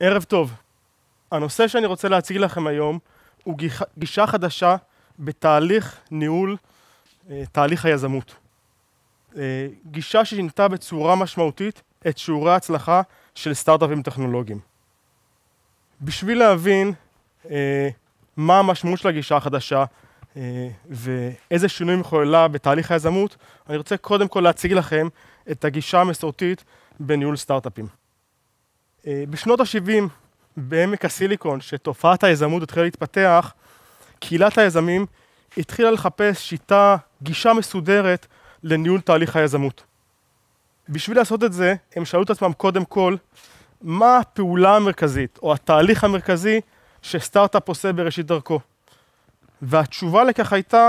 ערב טוב. הנושא שאני רוצה להציג לכם היום הוא גישה חדשה בתהליך ניהול אה, תהליך היזמות. אה, גישה ששינתה בצורה משמעותית את שיעורי ההצלחה של סטארט-אפים טכנולוגיים. בשביל להבין אה, מה המשמעות של הגישה החדשה ואיזה שינויים חוללה בתהליך היזמות, אני רוצה קודם כל להציג לכם את הגישה המסורתית בניהול סטארט-אפים. אה, בשנות ה-70 בעמק הסיליקון, שתופעת היזמות התחילה להתפתח, קהילת היזמים התחילה לחפש שיטה, גישה מסודרת לניהול תהליך היזמות. בשביל לעשות את זה, הם שאלו את עצמם קודם כל, מה הפעולה המרכזית, או התהליך המרכזי, שסטארט-אפ עושה בראשית דרכו. והתשובה לכך הייתה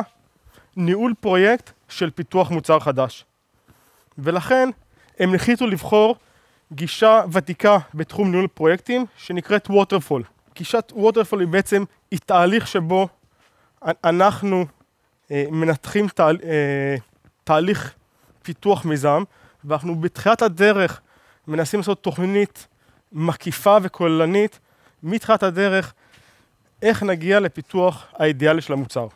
ניהול פרויקט של פיתוח מוצר חדש. ולכן הם החליטו לבחור גישה ותיקה בתחום ניהול פרויקטים שנקראת ווטרפול. גישת ווטרפול היא בעצם, היא תהליך שבו אנחנו אה, מנתחים תה, אה, תהליך פיתוח מיזם, ואנחנו בתחילת הדרך מנסים לעשות תוכנית מקיפה וכוללנית מתחילת הדרך, איך נגיע לפיתוח האידיאלי של המוצר.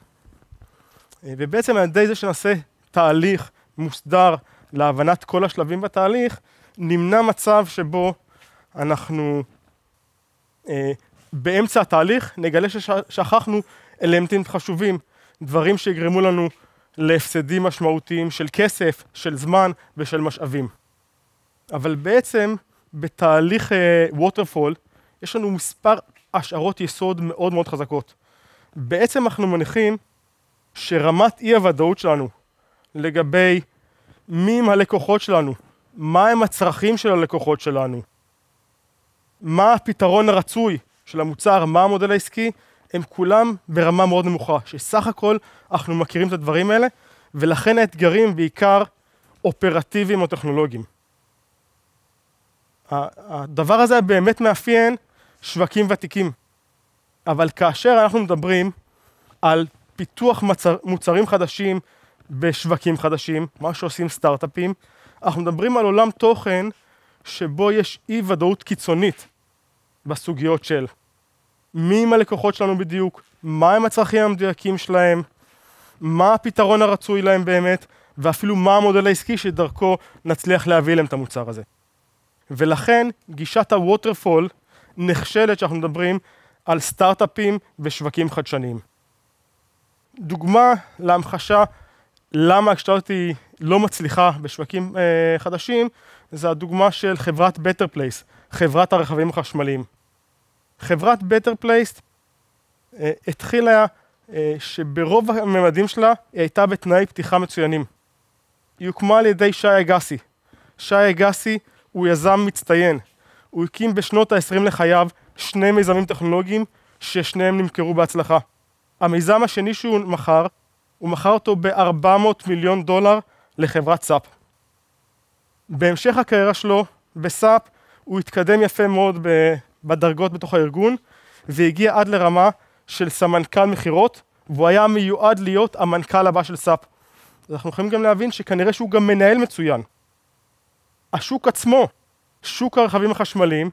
אה, ובעצם על ידי זה שנעשה תהליך מוסדר להבנת כל השלבים בתהליך, נמנע מצב שבו אנחנו אה, באמצע התהליך נגלה ששכחנו אלמנטים חשובים, דברים שיגרמו לנו להפסדים משמעותיים של כסף, של זמן ושל משאבים. אבל בעצם בתהליך ווטרפול אה, יש לנו מספר השערות יסוד מאוד מאוד חזקות. בעצם אנחנו מניחים שרמת אי הוודאות שלנו לגבי מי הם הלקוחות שלנו, הם הצרכים של הלקוחות שלנו, מה הפתרון הרצוי של המוצר, מה המודל העסקי, הם כולם ברמה מאוד נמוכה, שסך הכל אנחנו מכירים את הדברים האלה, ולכן האתגרים בעיקר אופרטיביים או טכנולוגיים. הדבר הזה באמת מאפיין שווקים ותיקים, אבל כאשר אנחנו מדברים על פיתוח מוצרים חדשים בשווקים חדשים, מה שעושים סטארט-אפים, אנחנו מדברים על עולם תוכן שבו יש אי ודאות קיצונית בסוגיות של מי הם הלקוחות שלנו בדיוק, הם הצרכים המדויקים שלהם, מה הפתרון הרצוי להם באמת, ואפילו מה המודל העסקי שדרכו נצליח להביא להם את המוצר הזה. ולכן גישת הווטרפול נחשלת שאנחנו מדברים על סטארט-אפים ושווקים חדשניים. דוגמה להמחשה למה הקשבתי לא מצליחה בשווקים אה, חדשים, זה הדוגמה של חברת בטר פלייס, חברת הרכבים החשמליים. חברת בטר פלייס אה, התחילה אה, שברוב הממדים שלה היא הייתה בתנאי פתיחה מצוינים. היא הוקמה על ידי שי אגסי. שי אגסי הוא יזם מצטיין. הוא הקים בשנות ה-20 לחייו שני מיזמים טכנולוגיים ששניהם נמכרו בהצלחה. המיזם השני שהוא מכר, הוא מכר אותו ב-400 מיליון דולר לחברת סאפ. בהמשך הקריירה שלו בסאפ הוא התקדם יפה מאוד בדרגות בתוך הארגון והגיע עד לרמה של סמנכ"ל מכירות והוא היה מיועד להיות המנכ"ל הבא של סאפ. אנחנו יכולים גם להבין שכנראה שהוא גם מנהל מצוין. השוק עצמו, שוק הרכבים החשמליים,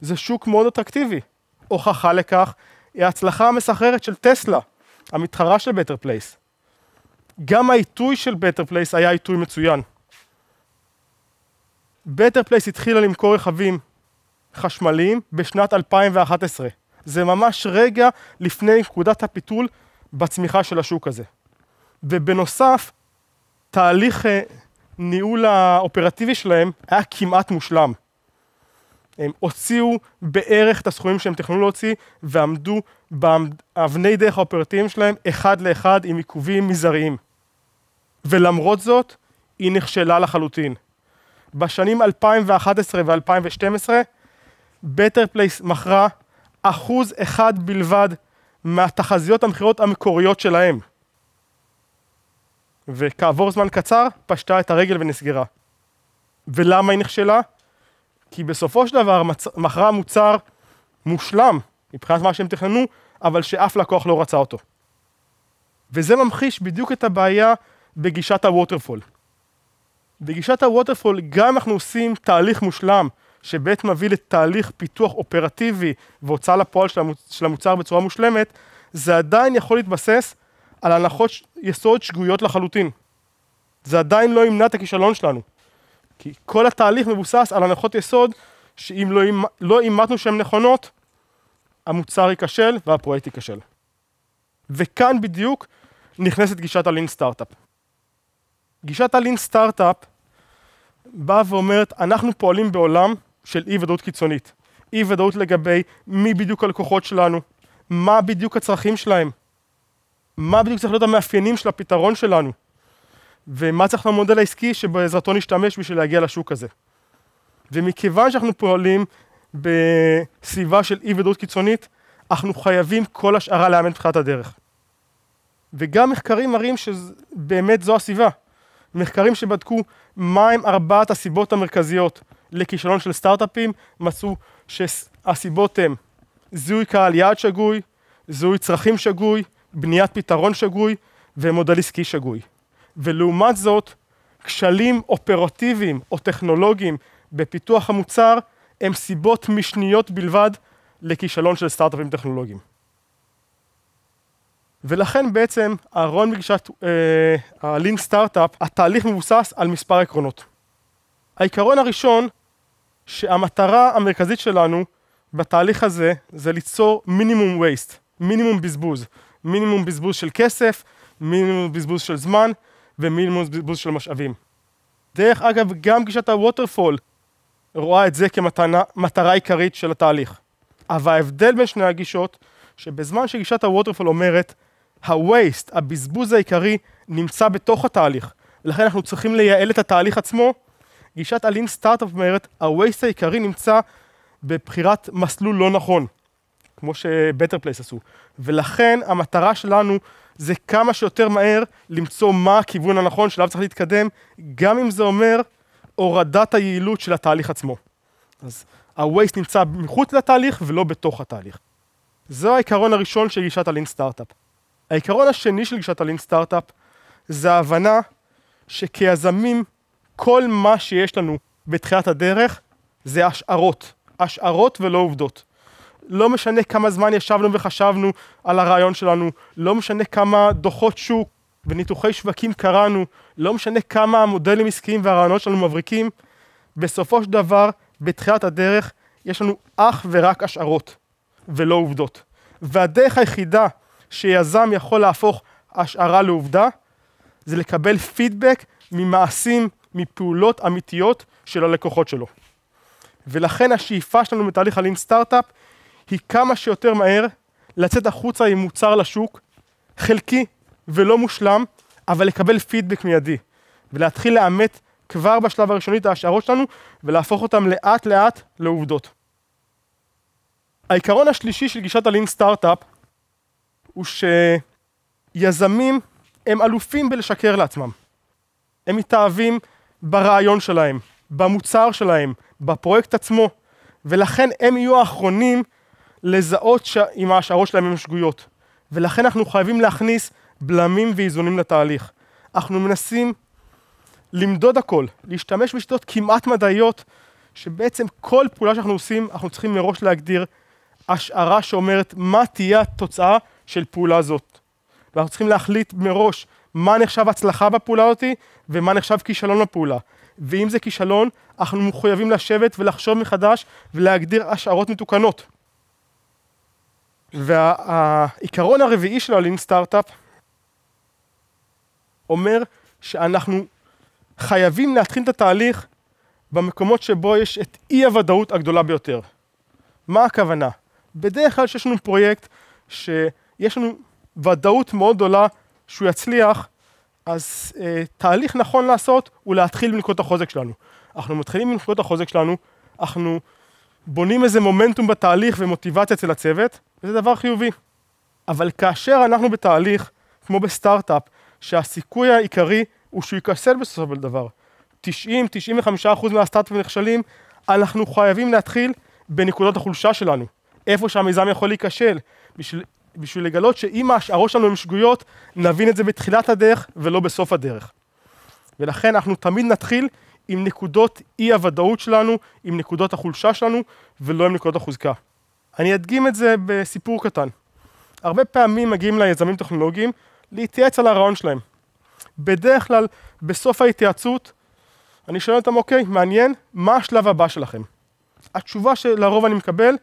זה שוק מאוד אטרקטיבי. הוכחה לכך היא ההצלחה המסחררת של טסלה, המתחרה של בטר פלייס. גם העיתוי של בטר פלייס היה עיתוי מצוין. בטר פלייס התחילה למכור רכבים חשמליים בשנת 2011. זה ממש רגע לפני נקודת הפיתול בצמיחה של השוק הזה. ובנוסף, תהליך אה, ניהול האופרטיבי שלהם היה כמעט מושלם. הם הוציאו בערך את הסכומים שהם תכננו להוציא ועמדו באבני דרך האופרטיביים שלהם אחד לאחד עם עיכובים מזעריים. ולמרות זאת, היא נכשלה לחלוטין. בשנים 2011 ו-2012, בטר פלייס מכרה אחוז אחד בלבד מהתחזיות המכירות המקוריות שלהם. וכעבור זמן קצר, פשטה את הרגל ונסגרה. ולמה היא נכשלה? כי בסופו של דבר מכרה מוצר מושלם מבחינת מה שהם תכננו, אבל שאף לקוח לא רצה אותו. וזה ממחיש בדיוק את הבעיה בגישת הווטרפול. בגישת הווטרפול גם אנחנו עושים תהליך מושלם, שבאמת מביא לתהליך פיתוח אופרטיבי והוצאה לפועל של, המוצר בצורה מושלמת, זה עדיין יכול להתבסס על הנחות ש... יסוד שגויות לחלוטין. זה עדיין לא ימנע את הכישלון שלנו. כי כל התהליך מבוסס על הנחות יסוד, שאם לא, לא אימתנו לא שהן נכונות, המוצר ייכשל והפרויקט ייכשל. וכאן בדיוק נכנסת גישת הלינק סטארט-אפ. גישת הלין סטארט-אפ באה ואומרת, אנחנו פועלים בעולם של אי-ודאות קיצונית. אי-ודאות לגבי מי בדיוק הלקוחות שלנו, מה בדיוק הצרכים שלהם, מה בדיוק צריך להיות המאפיינים של הפתרון שלנו, ומה צריך להיות המודל העסקי שבעזרתו נשתמש בשביל להגיע לשוק הזה. ומכיוון שאנחנו פועלים בסביבה של אי-ודאות קיצונית, אנחנו חייבים כל השערה לאמן בתחילת הדרך. וגם מחקרים מראים שבאמת זו הסביבה. מחקרים שבדקו מהם ארבעת הסיבות המרכזיות לכישלון של סטארט-אפים, מצאו שהסיבות הן זיהוי קהל יעד שגוי, זיהוי צרכים שגוי, בניית פתרון שגוי ומודל עסקי שגוי. ולעומת זאת, כשלים אופרטיביים או טכנולוגיים בפיתוח המוצר הם סיבות משניות בלבד לכישלון של סטארט-אפים טכנולוגיים. ולכן בעצם הרעיון בגישת אה, הלינק סטארט-אפ, התהליך מבוסס על מספר עקרונות. העיקרון הראשון, שהמטרה המרכזית שלנו בתהליך הזה, זה ליצור מינימום וייסט, מינימום בזבוז. מינימום בזבוז של כסף, מינימום בזבוז של זמן ומינימום בזבוז של משאבים. דרך אגב, גם גישת הווטרפול רואה את זה כמטרה עיקרית של התהליך. אבל ההבדל בין שני הגישות, שבזמן שגישת הווטרפול אומרת, ה-waste, הבזבוז העיקרי, נמצא בתוך התהליך, ולכן אנחנו צריכים לייעל את התהליך עצמו. גישת הלין סטארט-אפ אומרת, ה-waste העיקרי נמצא בבחירת מסלול לא נכון, כמו שבטר פלייס עשו. ולכן המטרה שלנו זה כמה שיותר מהר למצוא מה הכיוון הנכון שלו צריך להתקדם, גם אם זה אומר הורדת היעילות של התהליך עצמו. אז ה-Waste נמצא מחוץ לתהליך ולא בתוך התהליך. זה העיקרון הראשון של גישת הלין סטארט-אפ. העיקרון השני של גישת הלין סטארט-אפ זה ההבנה שכיזמים, כל מה שיש לנו בתחילת הדרך זה השערות, השערות ולא עובדות. לא משנה כמה זמן ישבנו וחשבנו על הרעיון שלנו, לא משנה כמה דוחות שוק וניתוחי שווקים קראנו, לא משנה כמה המודלים עסקיים והרעיונות שלנו מבריקים, בסופו של דבר, בתחילת הדרך, יש לנו אך ורק השערות ולא עובדות. והדרך היחידה שיזם יכול להפוך השערה לעובדה, זה לקבל פידבק ממעשים, מפעולות אמיתיות של הלקוחות שלו. ולכן השאיפה שלנו בתהליך הלין סטארט-אפ היא כמה שיותר מהר לצאת החוצה עם מוצר לשוק, חלקי ולא מושלם, אבל לקבל פידבק מיידי, ולהתחיל לאמת כבר בשלב הראשוני את ההשערות שלנו, ולהפוך אותן לאט לאט לעובדות. העיקרון השלישי של גישת הלין סטארט-אפ הוא שיזמים הם אלופים בלשקר לעצמם. הם מתאהבים ברעיון שלהם, במוצר שלהם, בפרויקט עצמו, ולכן הם יהיו האחרונים לזהות ש... עם ההשערות שלהם הן שגויות. ולכן אנחנו חייבים להכניס בלמים ואיזונים לתהליך. אנחנו מנסים למדוד הכל, להשתמש בשיטות כמעט מדעיות, שבעצם כל פעולה שאנחנו עושים, אנחנו צריכים מראש להגדיר השערה שאומרת מה תהיה התוצאה של פעולה זאת. ואנחנו צריכים להחליט מראש מה נחשב הצלחה בפעולה הזאתי ומה נחשב כישלון בפעולה. ואם זה כישלון, אנחנו מחויבים לשבת ולחשוב מחדש ולהגדיר השערות מתוקנות. והעיקרון וה, הרביעי של הלינק סטארט-אפ אומר שאנחנו חייבים להתחיל את התהליך במקומות שבו יש את אי הוודאות הגדולה ביותר. מה הכוונה? בדרך כלל שיש לנו פרויקט ש... יש לנו ודאות מאוד גדולה שהוא יצליח, אז אה, תהליך נכון לעשות הוא להתחיל מנקודות החוזק שלנו. אנחנו מתחילים מנקודות החוזק שלנו, אנחנו בונים איזה מומנטום בתהליך ומוטיבציה אצל הצוות, וזה דבר חיובי. אבל כאשר אנחנו בתהליך, כמו בסטארט-אפ, שהסיכוי העיקרי הוא שהוא ייכשל בסופו של דבר. 90-95% מהסטארט-אפים נכשלים, אנחנו חייבים להתחיל בנקודות החולשה שלנו. איפה שהמיזם יכול להיכשל, בשביל בשביל לגלות שאם ההשערות שלנו הן שגויות, נבין את זה בתחילת הדרך ולא בסוף הדרך. ולכן אנחנו תמיד נתחיל עם נקודות אי הוודאות שלנו, עם נקודות החולשה שלנו, ולא עם נקודות החוזקה. אני אדגים את זה בסיפור קטן. הרבה פעמים מגיעים ליזמים טכנולוגיים להתייעץ על הרעיון שלהם. בדרך כלל, בסוף ההתייעצות, אני שואל אותם, אוקיי, מעניין, מה השלב הבא שלכם? התשובה שלרוב אני מקבל,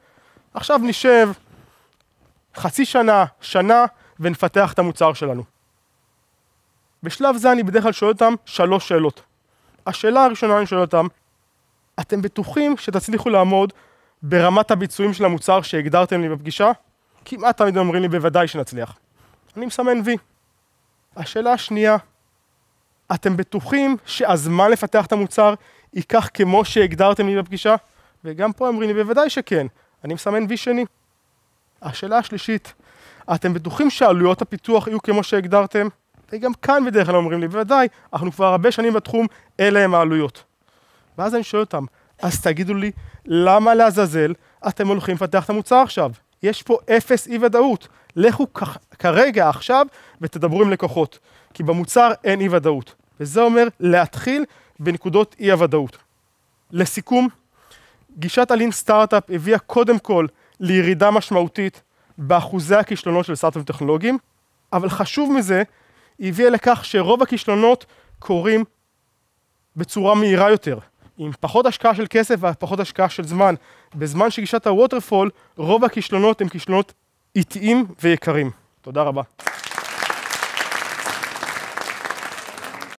עכשיו נשב, חצי שנה, שנה, ונפתח את המוצר שלנו. בשלב זה אני בדרך כלל שואל אותם שלוש שאלות. השאלה הראשונה אני שואל אותם, אתם בטוחים שתצליחו לעמוד ברמת הביצועים של המוצר שהגדרתם לי בפגישה? כמעט תמיד אומרים לי בוודאי שנצליח. אני מסמן וי. השאלה השנייה, אתם בטוחים שהזמן לפתח את המוצר ייקח כמו שהגדרתם לי בפגישה? וגם פה אומרים לי בוודאי שכן, אני מסמן וי שני. השאלה השלישית, אתם בטוחים שעלויות הפיתוח יהיו כמו שהגדרתם? גם כאן בדרך כלל אומרים לי, בוודאי, אנחנו כבר הרבה שנים בתחום, אלה הם העלויות. ואז אני שואל אותם, אז תגידו לי, למה לעזאזל אתם הולכים לפתח את המוצר עכשיו? יש פה אפס אי ודאות. לכו כרגע, עכשיו, ותדברו עם לקוחות. כי במוצר אין אי ודאות. וזה אומר להתחיל בנקודות אי הוודאות. לסיכום, גישת הלין סטארט-אפ הביאה קודם כל לירידה משמעותית באחוזי הכישלונות של סטארט-אפים טכנולוגיים, אבל חשוב מזה, היא הביאה לכך שרוב הכישלונות קורים בצורה מהירה יותר, עם פחות השקעה של כסף ופחות השקעה של זמן. בזמן שגישת הווטרפול, רוב הכישלונות הם כישלונות איטיים ויקרים. תודה רבה.